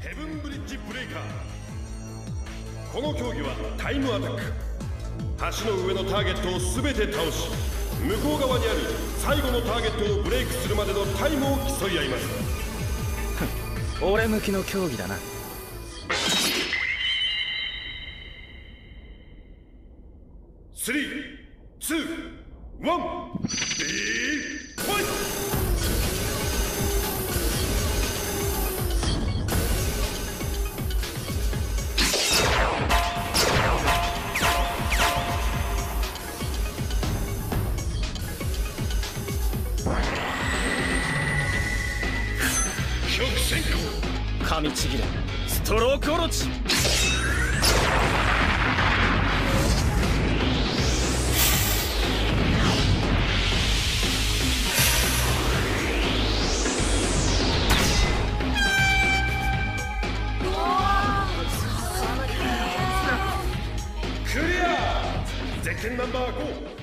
ヘブンブリッジブレイカーこの競技はタイムアタック橋の上のターゲットを全て倒し向こう側にある最後のターゲットをブレイクするまでのタイムを競い合います 俺向きの競技だな321曲噛みちぎれストローオロチクリアゼッナンバー5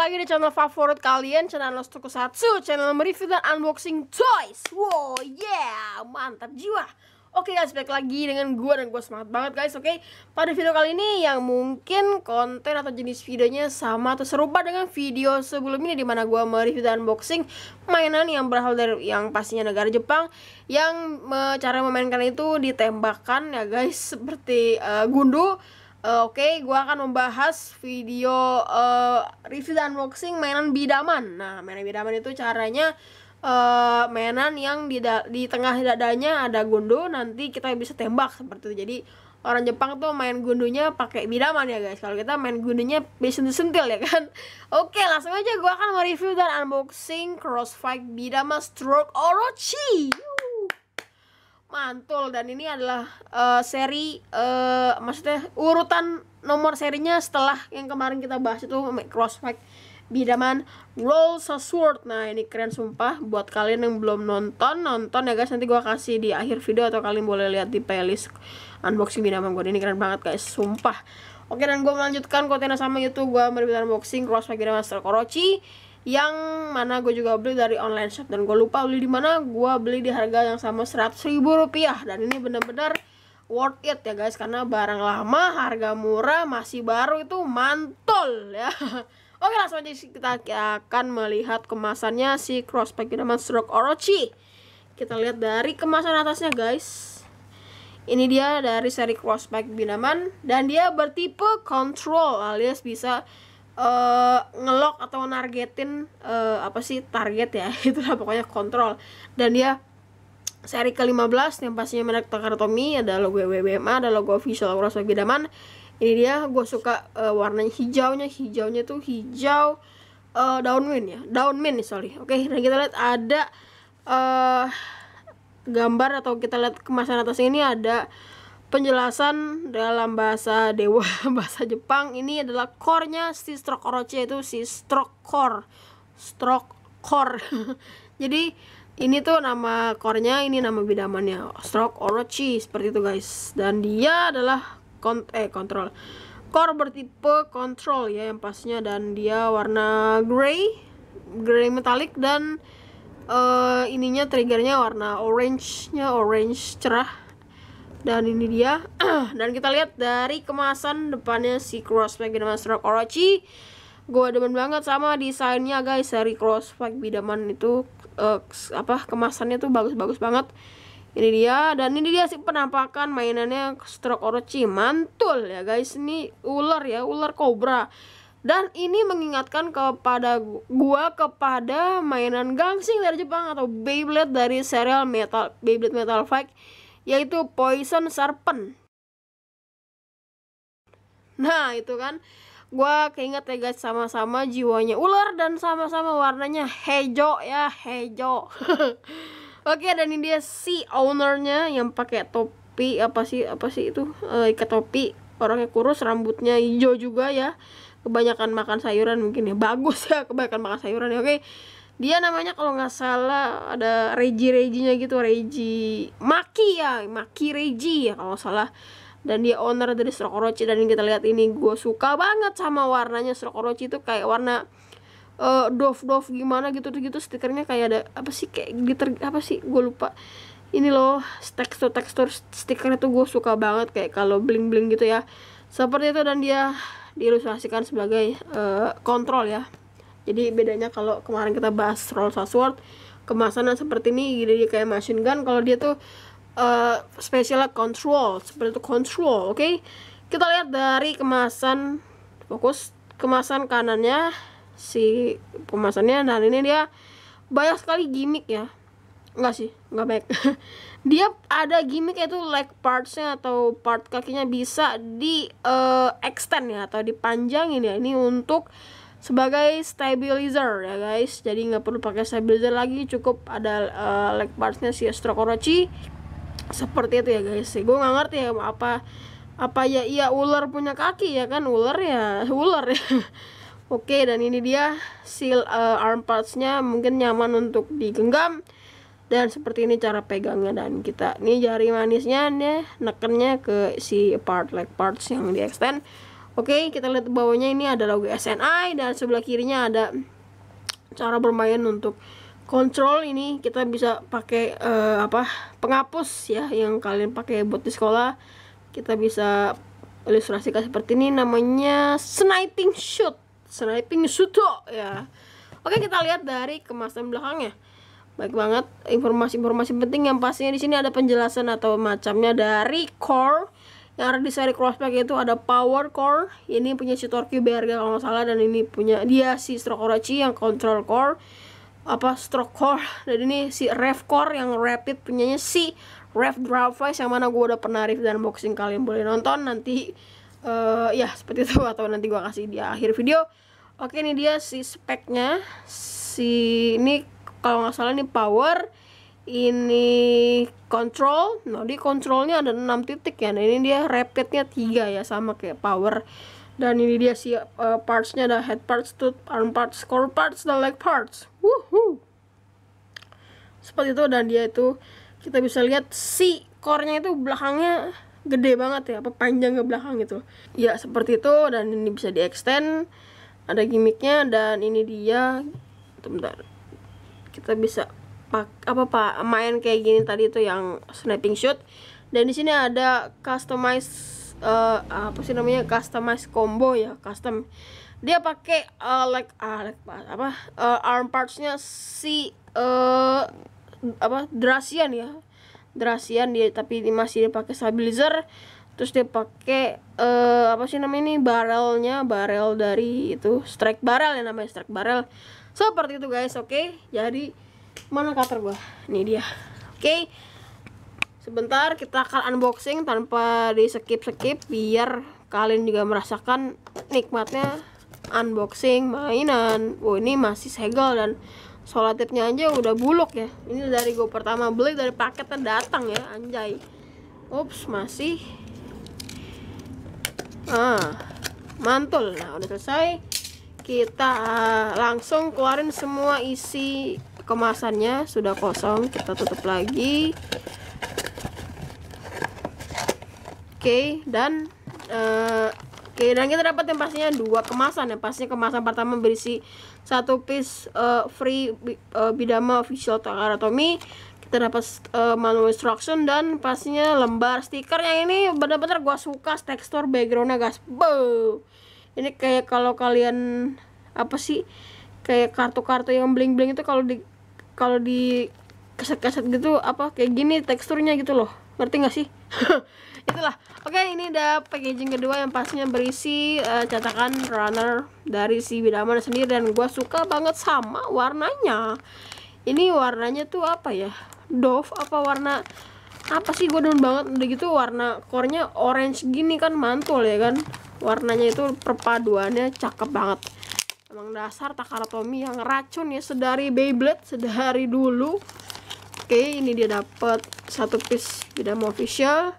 lagi di channel favorit kalian, channel Nostro satu, channel mereview dan unboxing toys. Wow, yeah, mantap jiwa. Oke okay guys, balik lagi dengan gue dan gue semangat banget guys, oke? Okay? Pada video kali ini yang mungkin konten atau jenis videonya sama atau serupa dengan video sebelumnya dimana gue mereview dan unboxing mainan yang berasal dari yang pastinya negara Jepang yang cara memainkan itu ditembakkan ya guys seperti uh, gundu Uh, Oke, okay, gue akan membahas video uh, review dan unboxing mainan bidaman. Nah, mainan bidaman itu caranya uh, mainan yang di, di tengah dadanya ada gundu, nanti kita bisa tembak seperti itu. Jadi orang Jepang tuh main gundunya pakai bidaman ya guys. Kalau kita main gundunya disentil-sentil ya kan. Oke, okay, langsung aja gue akan mereview dan unboxing Crossfire Bidaman Stroke Orochi mantul dan ini adalah uh, seri uh, maksudnya urutan nomor serinya setelah yang kemarin kita bahas itu crossfight Bidaman Rolls a Sword Nah ini keren sumpah Buat kalian yang belum nonton Nonton ya guys Nanti gua kasih di akhir video Atau kalian boleh lihat di playlist Unboxing Bidaman gue Ini keren banget guys Sumpah Oke dan gue melanjutkan konten sama itu gua mereview unboxing crossfight Bidaman Master yang mana gue juga beli dari online shop dan gue lupa beli di mana gue beli di harga yang sama seratus ribu rupiah dan ini bener-bener worth it ya guys karena barang lama harga murah masih baru itu mantul ya oke langsung aja kita akan melihat kemasannya si crosspack Diamond Stroke Orochi kita lihat dari kemasan atasnya guys ini dia dari seri crossback binaman dan dia bertipe control alias bisa uh, eh, ngelok atau nargetin uh, apa sih target ya itulah pokoknya kontrol dan dia seri ke-15 yang pastinya merek tommy ada logo WWMA ada logo official Kurosaki Daman ini dia gue suka uh, warnanya hijaunya hijaunya tuh hijau uh, downwind ya daun downwind sorry oke okay, dan kita lihat ada uh, gambar atau kita lihat kemasan atas ini ada penjelasan dalam bahasa dewa bahasa Jepang ini adalah core-nya si stroke orochi itu si stroke core stroke core jadi ini tuh nama core-nya ini nama bidamannya stroke orochi seperti itu guys dan dia adalah kont eh kontrol core bertipe control ya yang pastinya dan dia warna grey grey metalik dan uh, ininya triggernya warna orange nya orange cerah dan ini dia dan kita lihat dari kemasan depannya si crossback bidaman stroke Orochi gue demen banget sama desainnya guys seri crossback bidaman itu uh, apa kemasannya tuh bagus-bagus banget ini dia dan ini dia si penampakan mainannya stroke Orochi mantul ya guys ini ular ya ular kobra dan ini mengingatkan kepada gua kepada mainan gangsing dari Jepang atau Beyblade dari serial Metal Beyblade Metal Fight yaitu Poison Serpent. Nah, itu kan gua keinget ya guys sama-sama jiwanya ular dan sama-sama warnanya hejo ya hejo. oke dan ini dia si ownernya yang pakai topi apa sih apa sih itu e, ikat topi orangnya kurus rambutnya hijau juga ya kebanyakan makan sayuran mungkin ya bagus ya kebanyakan makan sayuran ya oke dia namanya kalau nggak salah ada Reji Rejinya gitu Reji Maki ya Maki Reji ya kalau salah dan dia owner dari Stroke dan kita lihat ini gue suka banget sama warnanya Stroke itu kayak warna uh, eh, dof dof gimana gitu gitu stikernya kayak ada apa sih kayak glitter apa sih gue lupa ini loh tekstur tekstur stikernya tuh gue suka banget kayak kalau bling bling gitu ya seperti itu dan dia diilustrasikan sebagai uh, kontrol ya jadi bedanya kalau kemarin kita bahas Rolls Sword kemasannya seperti ini jadi kayak machine gun kalau dia tuh uh, spesialnya control seperti itu control oke okay? kita lihat dari kemasan fokus kemasan kanannya si kemasannya dan ini dia banyak sekali gimmick ya enggak sih enggak baik dia ada gimmick itu leg partsnya atau part kakinya bisa di uh, extend ya atau dipanjangin ya ini untuk sebagai stabilizer ya guys jadi nggak perlu pakai stabilizer lagi cukup ada uh, leg partsnya si Strokorochi seperti itu ya guys gue nggak ngerti ya apa apa ya iya ular punya kaki ya kan ular ya ular ya oke dan ini dia seal uh, arm partsnya mungkin nyaman untuk digenggam dan seperti ini cara pegangnya dan kita ini jari manisnya nih nekennya ke si part leg parts yang di extend Oke, kita lihat bawahnya ini ada logo SNI dan sebelah kirinya ada cara bermain untuk kontrol ini kita bisa pakai uh, apa penghapus ya yang kalian pakai buat di sekolah kita bisa ilustrasikan seperti ini namanya sniping shoot sniping shooto ya oke kita lihat dari kemasan belakangnya baik banget informasi-informasi penting yang pastinya di sini ada penjelasan atau macamnya dari core yang ada di seri crossback itu ada power core ini punya si Torque BRG kalau nggak salah dan ini punya dia si stroke Orochi yang control core apa stroke core dan ini si rev core yang rapid punyanya si rev drive yang mana gue udah pernah review dan boxing kalian boleh nonton nanti uh, ya seperti itu atau nanti gue kasih di akhir video oke ini dia si speknya si ini kalau nggak salah ini power ini control nah di controlnya ada 6 titik ya nah ini dia rapidnya tiga ya sama kayak power dan ini dia si uh, partsnya ada head parts, tooth, arm parts, core parts, dan leg parts Woohoo. seperti itu dan dia itu kita bisa lihat si core-nya itu belakangnya gede banget ya apa panjang ke belakang gitu ya seperti itu dan ini bisa di extend ada gimmicknya dan ini dia bentar kita bisa pak apa pak main kayak gini tadi itu yang snapping shoot dan di sini ada customize uh, eh, apa sih namanya customize combo ya custom dia pakai uh, like uh, like apa uh, arm partsnya si uh, apa drasian ya drasian dia tapi ini masih dipakai stabilizer terus dia pakai uh, apa sih namanya ini barrelnya barrel dari itu strike barrel yang namanya strike barrel seperti itu guys oke okay? jadi mana cutter gua ini dia oke okay. sebentar kita akan unboxing tanpa di skip skip biar kalian juga merasakan nikmatnya unboxing mainan wow ini masih segel dan solatipnya aja udah buluk ya ini dari gua pertama beli dari paketnya datang ya anjay ups masih ah mantul nah udah selesai kita uh, langsung keluarin semua isi kemasannya sudah kosong kita tutup lagi oke okay, dan uh, oke okay, dan kita dapat yang pastinya dua kemasan ya pastinya kemasan pertama berisi satu piece uh, free uh, bidama official takaratomi kita dapat uh, manual instruction dan pastinya lembar stiker yang ini benar-benar gua suka tekstur backgroundnya guys Bow. ini kayak kalau kalian apa sih kayak kartu-kartu yang bling-bling itu kalau di kalau di kaset-kaset gitu apa kayak gini teksturnya gitu loh ngerti nggak sih itulah oke okay, ini udah packaging kedua yang pastinya berisi uh, cetakan runner dari si Bidaman sendiri dan gue suka banget sama warnanya ini warnanya tuh apa ya Dove apa warna apa sih gue demen banget udah gitu warna core orange gini kan mantul ya kan warnanya itu perpaduannya cakep banget Emang dasar Takaratomi yang racun ya sedari Beyblade sedari dulu. Oke, ini dia dapat satu piece Bidam official.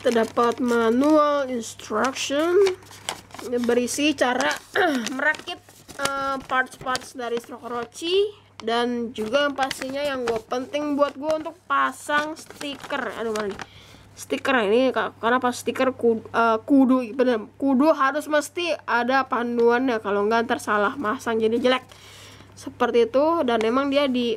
Kita dapat manual instruction ini berisi cara merakit eh, parts-parts uh, dari Strokorochi dan juga yang pastinya yang gue penting buat gue untuk pasang stiker. Aduh, mana nih? stiker ini karena pas stiker eh, kudu, uh, kudu kudu harus mesti ada panduannya kalau nggak tersalah masang jadi jelek seperti itu dan emang dia di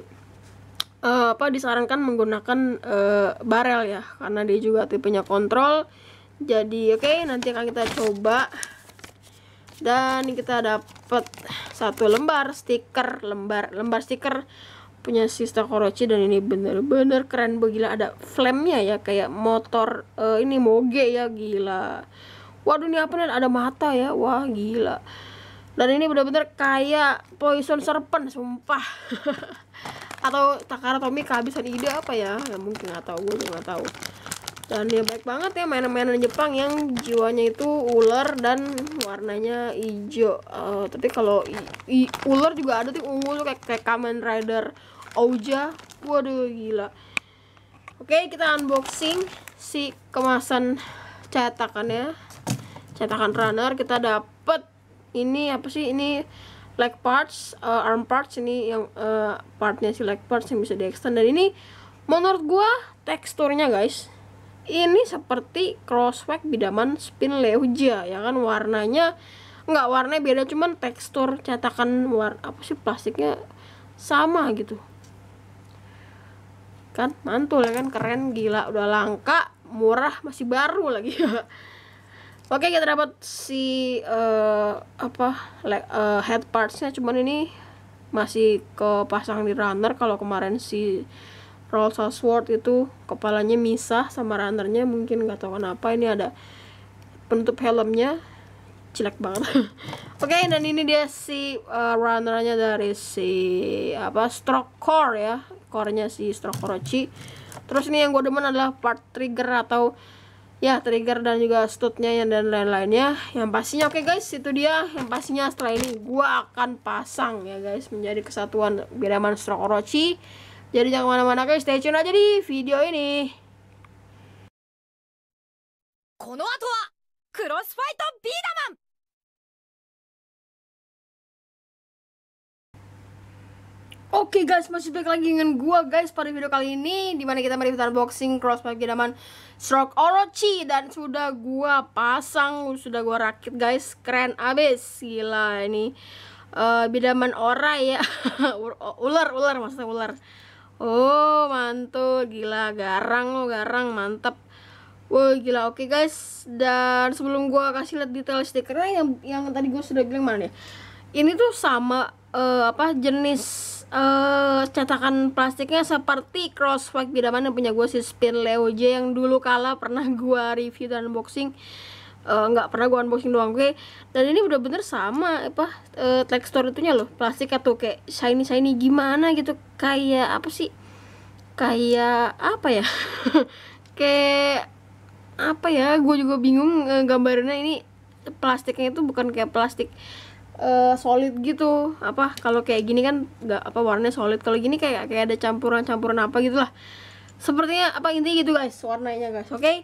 uh, apa disarankan menggunakan uh, barel ya karena dia juga tipenya kontrol jadi oke okay, nanti akan kita coba dan kita dapat satu lembar stiker lembar lembar stiker punya sister Orochi dan ini bener-bener keren begila ada flame ya kayak motor uh, ini moge ya gila waduh ini apa nih ada mata ya wah gila dan ini bener-bener kayak poison serpent sumpah atau Takara Tomi kehabisan ide apa ya ya mungkin nggak tahu gue nggak tahu dan dia baik banget ya mainan-mainan Jepang yang jiwanya itu ular dan warnanya hijau uh, tapi kalau ular juga ada tuh ungu tuh kayak, kayak Kamen Rider Oja waduh gila oke okay, kita unboxing si kemasan cetakannya cetakan runner kita dapet ini apa sih ini leg parts uh, arm parts ini yang uh, partnya si leg parts yang bisa di extend dan ini menurut gua teksturnya guys ini seperti crosswalk bidaman spin leuja ya kan warnanya nggak warnanya beda cuman tekstur cetakan warna apa sih plastiknya sama gitu kan mantul ya kan keren gila udah langka murah masih baru lagi ya oke kita dapat si uh, apa uh, head partsnya cuman ini masih kepasang di runner kalau kemarin si Rolls Sword itu kepalanya misah sama runnernya mungkin nggak tahu kenapa ini ada penutup helmnya jelek banget oke okay, dan ini dia si uh, runnernya dari si apa stroke core ya core-nya si stroke orochi terus ini yang gue demen adalah part trigger atau ya trigger dan juga studnya yang dan lain-lainnya yang pastinya oke okay guys itu dia yang pastinya setelah ini gue akan pasang ya guys menjadi kesatuan biraman stroke orochi jadi jangan kemana-mana guys, stay tune aja di video ini. Oke okay guys, masih balik lagi dengan gua guys pada video kali ini dimana kita mereview unboxing Crossfire Gidaman Stroke Orochi dan sudah gua pasang, sudah gua rakit guys, keren abis, gila ini uh, bidaman ora ya, ular ular maksudnya ular. Oh, mantul. Gila, garang lo, garang. Mantep. wow gila. Oke, okay, guys. Dan sebelum gua kasih lihat detail stikernya yang yang tadi gua sudah bilang mana ya. Ini tuh sama uh, apa jenis uh, cetakan plastiknya seperti Crossfire Bidaman yang punya gue si Spin Leo J yang dulu kala pernah gua review dan unboxing Eh, nggak uh, pernah gue unboxing doang gue dan ini udah bener sama apa uh, tekstur itunya loh plastik atau kayak shiny shiny gimana gitu kayak apa sih kayak apa ya kayak apa ya gue juga bingung uh, eh, gambarnya ini plastiknya itu bukan kayak plastik uh, solid gitu apa kalau kayak gini kan nggak apa warnanya solid kalau gini kayak kayak ada campuran campuran apa gitulah sepertinya apa intinya gitu guys warnanya guys oke okay?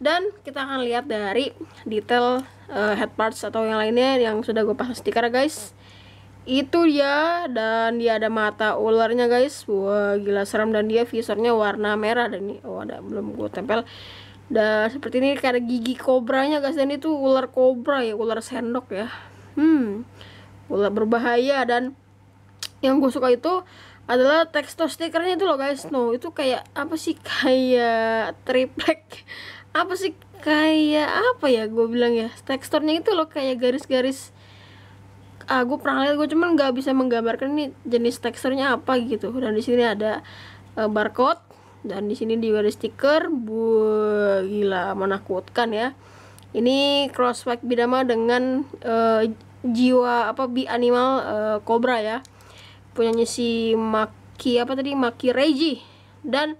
dan kita akan lihat dari detail uh, head parts atau yang lainnya yang sudah gue pasang stiker guys itu dia dan dia ada mata ularnya guys wah gila serem dan dia visornya warna merah dan ini oh ada belum gue tempel dan seperti ini kayak gigi kobranya guys dan itu ular kobra ya ular sendok ya hmm ular berbahaya dan yang gue suka itu adalah tekstur stikernya itu loh guys no itu kayak apa sih kayak triplek apa sih kayak apa ya gue bilang ya teksturnya itu loh kayak garis-garis ah gue pernah lihat gue cuman nggak bisa menggambarkan nih jenis teksturnya apa gitu dan di sini ada e, barcode dan di sini juga ada stiker bu gila menakutkan ya ini crosswalk bidama dengan uh, jiwa apa bi animal uh, cobra ya punyanya si maki apa tadi maki reji dan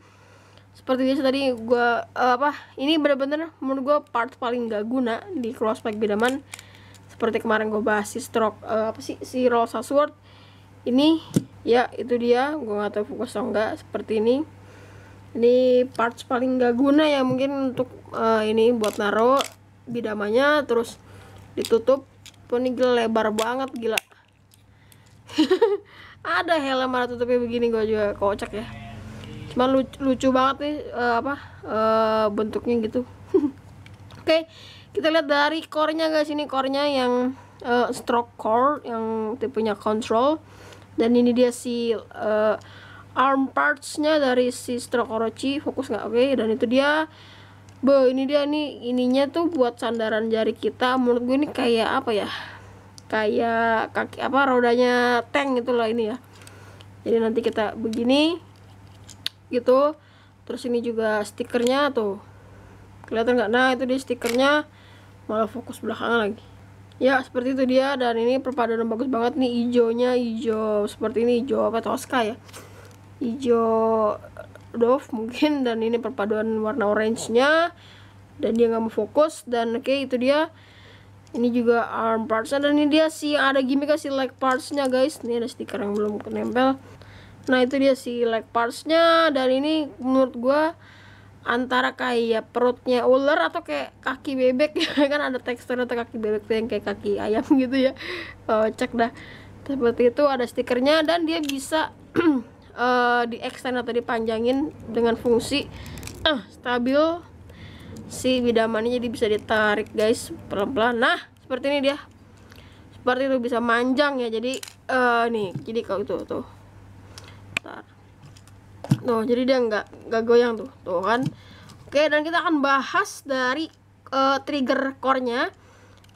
seperti biasa tadi gue uh, apa ini bener-bener menurut gue part paling gak guna di crossback bidaman seperti kemarin gue bahas si stroke uh, apa sih si Rosa Sword ini ya itu dia gue gak tahu fokus atau enggak seperti ini ini part paling gak guna ya mungkin untuk uh, ini buat naro bidamanya terus ditutup pun ini gila lebar banget gila ada helm ada tutupnya begini gue juga kocak ya cuma lucu, lucu banget nih uh, apa uh, bentuknya gitu oke okay, kita lihat dari core-nya guys ini core-nya yang uh, stroke core yang tipenya control dan ini dia si uh, arm parts-nya dari si stroke Orochi fokus nggak oke okay, dan itu dia bo ini dia nih ininya tuh buat sandaran jari kita menurut gue ini kayak apa ya kayak kaki apa rodanya tank itulah ini ya jadi nanti kita begini gitu terus ini juga stikernya tuh kelihatan nggak nah itu dia stikernya malah fokus belakang lagi ya seperti itu dia dan ini perpaduan bagus banget nih hijaunya hijau seperti ini hijau apa toska ya hijau dove mungkin dan ini perpaduan warna orange nya dan dia nggak mau fokus dan oke okay, itu dia ini juga arm parts dan ini dia sih ada gimmick sih leg parts nya guys ini ada stiker yang belum nempel nah itu dia si leg partsnya dan ini menurut gue antara kayak perutnya ular atau kayak kaki bebek ya kan ada tekstur atau kaki bebek tuh yang kayak kaki ayam gitu ya oh, cek dah seperti itu ada stikernya dan dia bisa uh, eh, di extend atau dipanjangin dengan fungsi uh, stabil si bidamannya jadi bisa ditarik guys pelan-pelan nah seperti ini dia seperti itu bisa manjang ya jadi uh, nih jadi kalau itu tuh tuh jadi dia nggak nggak goyang tuh tuh kan oke dan kita akan bahas dari uh, trigger core-nya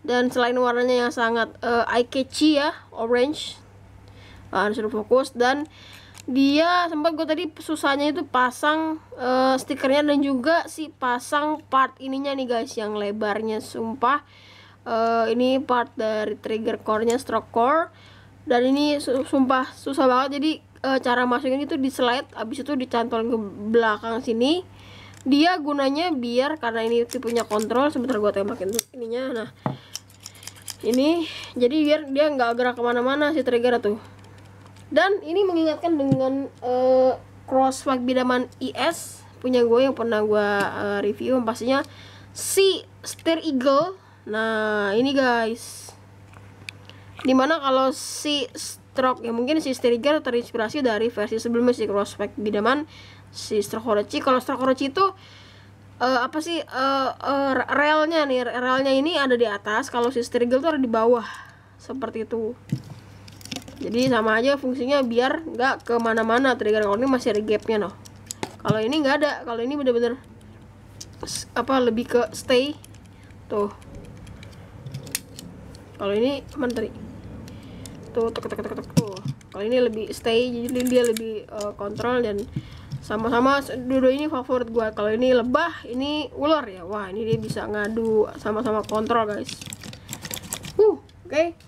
dan selain warnanya yang sangat uh, eh, eye catchy ya orange uh, eh, disuruh fokus dan dia sempat gue tadi susahnya itu pasang uh, stikernya dan juga si pasang part ininya nih guys yang lebarnya sumpah uh, ini part dari trigger core-nya stroke core dan ini su sumpah susah banget jadi uh, cara masukin itu di slide abis itu dicantol ke belakang sini dia gunanya biar karena ini punya kontrol sebentar gue tembakin ininya nah ini jadi biar dia nggak gerak kemana-mana si trigger tuh dan ini mengingatkan dengan uh, e, crossfire bidaman is punya gue yang pernah gue uh, review pastinya si steer eagle nah ini guys dimana kalau si truk ya mungkin si Strigar terinspirasi dari versi sebelumnya si Crossback Bidaman si Orochi kalau Orochi itu uh, apa sih uh, uh, relnya nih relnya ini ada di atas kalau si Strigar itu ada di bawah seperti itu jadi sama aja fungsinya biar nggak kemana-mana trigger kalau ini masih ada gapnya noh kalau ini nggak ada kalau ini bener-bener apa lebih ke stay tuh kalau ini menteri gitu tuk tuk tuk tuk tuh kalau ini lebih stay jadi dia lebih uh, kontrol dan sama-sama dua ini favorit gue kalau ini lebah ini ular ya wah ini dia bisa ngadu sama-sama kontrol guys uh oke okay.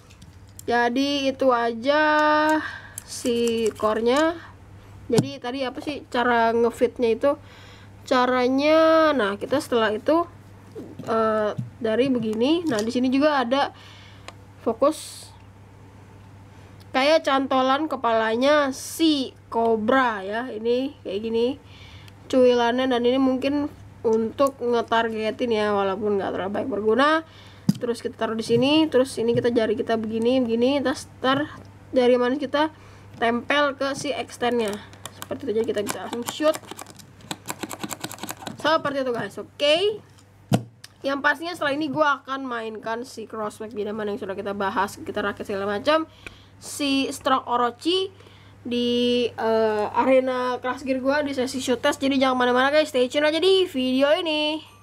jadi itu aja si kornya jadi tadi apa sih cara ngefitnya itu caranya nah kita setelah itu uh, dari begini nah di sini juga ada fokus kayak cantolan kepalanya si kobra ya ini kayak gini cuilannya dan ini mungkin untuk ngetargetin ya walaupun nggak terlalu baik berguna terus kita taruh di sini terus ini kita jari kita begini begini terus ter jari manis kita tempel ke si extendnya seperti itu jadi kita bisa langsung shoot seperti itu guys oke okay? yang pastinya setelah ini gue akan mainkan si crossback gimana yang sudah kita bahas kita rakit segala macam si Strong Orochi di uh, arena kelas gear gua di sesi shoot test jadi jangan kemana mana guys stay tune aja di video ini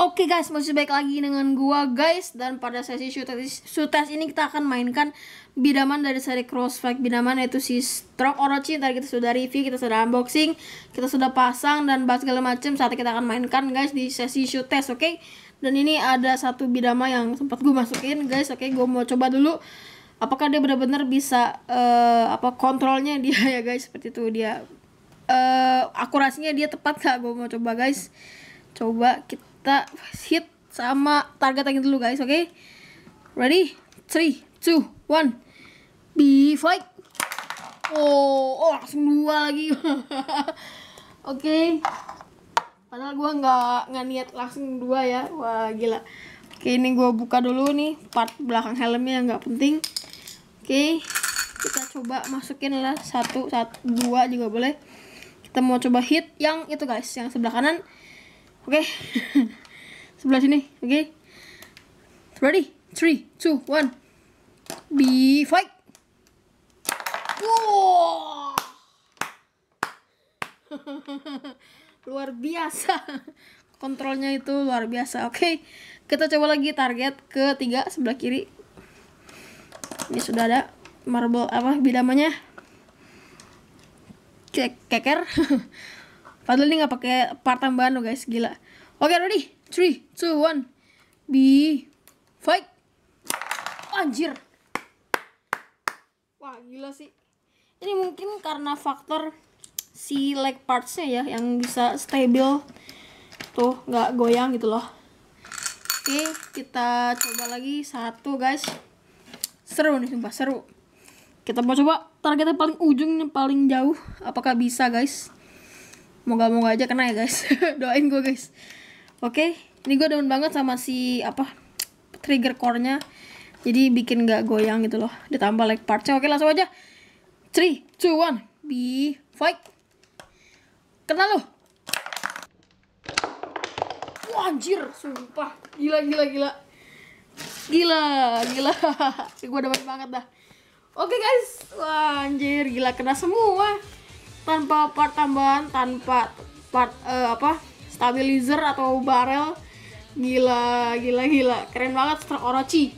Oke okay guys, masih baik lagi dengan gua guys dan pada sesi shoot test, shoot test ini kita akan mainkan bidaman dari seri Crossfire bidaman yaitu si Strong Orochi tadi kita sudah review, kita sudah unboxing, kita sudah pasang dan bahas segala macam saat kita akan mainkan guys di sesi shoot test, oke? Okay? dan ini ada satu bidama yang sempat gue masukin guys oke okay, gue mau coba dulu apakah dia benar-benar bisa uh, apa kontrolnya dia ya guys seperti itu dia uh, akurasinya dia tepat gak gue mau coba guys coba kita hit sama target yang dulu guys oke okay? ready three two one be fight oh, oh langsung dua lagi oke okay padahal gue nggak nggak niat langsung dua ya wah gila oke ini gue buka dulu nih part belakang helmnya yang nggak penting oke kita coba masukin lah satu satu dua juga boleh kita mau coba hit yang itu guys yang sebelah kanan oke sebelah sini oke ready three two one be fight wow luar biasa kontrolnya itu luar biasa oke okay, kita coba lagi target ketiga sebelah kiri ini sudah ada marble apa bidamanya Ke keker padahal ini nggak pakai part tambahan lo guys gila oke okay, ready three two one be fight anjir wah gila sih ini mungkin karena faktor si leg partsnya ya yang bisa stabil tuh nggak goyang gitu loh oke kita coba lagi satu guys seru nih sumpah seru kita mau coba targetnya paling ujung yang paling jauh apakah bisa guys moga-moga aja kena ya guys doain gue guys oke ini gue demen banget sama si apa trigger core jadi bikin nggak goyang gitu loh ditambah leg partsnya oke langsung aja 3, 2, 1 be fight Kena lo. Wah, anjir, sumpah. Gila, gila, gila. Gila, gila. gue dapat banget dah. Oke okay, guys, wah anjir gila kena semua. Tanpa part tambahan, tanpa part uh, apa? stabilizer atau barel. Gila, gila, gila. Keren banget Strike Orochi.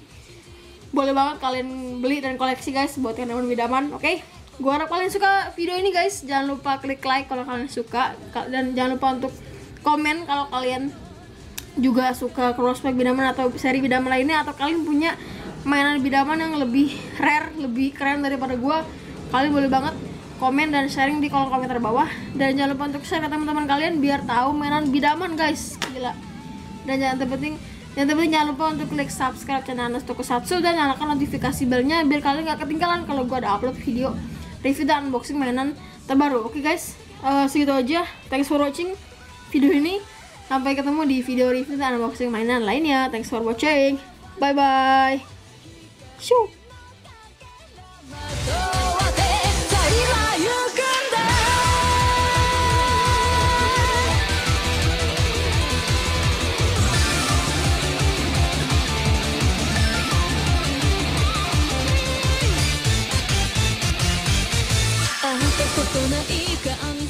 Boleh banget kalian beli dan koleksi guys buat teman-teman bidaman, oke? Okay? Gua harap kalian suka video ini guys. Jangan lupa klik like kalau kalian suka dan jangan lupa untuk komen kalau kalian juga suka crossback bidaman atau seri bidaman lainnya atau kalian punya mainan bidaman yang lebih rare, lebih keren daripada gua, kalian boleh banget komen dan sharing di kolom komentar bawah dan jangan lupa untuk share ke teman-teman kalian biar tahu mainan bidaman guys gila dan jangan terpenting yang terpenting jangan lupa untuk klik subscribe channel Anas Satsu dan nyalakan notifikasi belnya biar kalian gak ketinggalan kalau gue ada upload video review dan unboxing mainan terbaru. Oke okay, guys, uh, segitu aja. Thanks for watching video ini. Sampai ketemu di video review dan unboxing mainan lainnya. Thanks for watching. Bye bye. Shoo. ないか